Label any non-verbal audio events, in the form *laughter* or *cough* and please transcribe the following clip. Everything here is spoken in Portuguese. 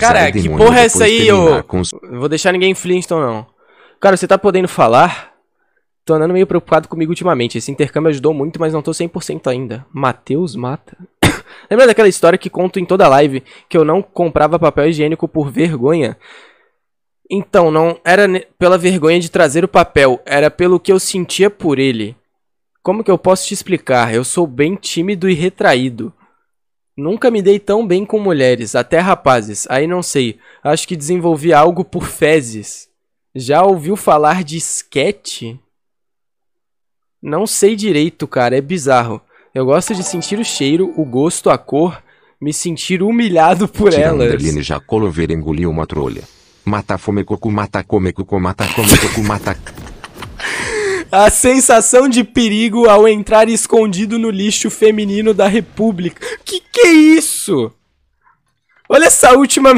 Cara, que demônio, porra é essa aí? Eu... Com... vou deixar ninguém Flintstone, não. Cara, você tá podendo falar? Tô andando meio preocupado comigo ultimamente. Esse intercâmbio ajudou muito, mas não tô 100% ainda. Matheus mata. *coughs* Lembra daquela história que conto em toda live, que eu não comprava papel higiênico por vergonha? Então, não era pela vergonha de trazer o papel, era pelo que eu sentia por ele. Como que eu posso te explicar? Eu sou bem tímido e retraído. Nunca me dei tão bem com mulheres, até rapazes, aí não sei. Acho que desenvolvi algo por fezes. Já ouviu falar de esquete? Não sei direito, cara, é bizarro. Eu gosto de sentir o cheiro, o gosto, a cor, me sentir humilhado por Tirando elas. Adeline Jacolover engoliu uma trolha. Mata fome coco, mata come coco, mata come mata... A sensação de perigo ao entrar escondido no lixo feminino da República. Que que é isso? Olha essa última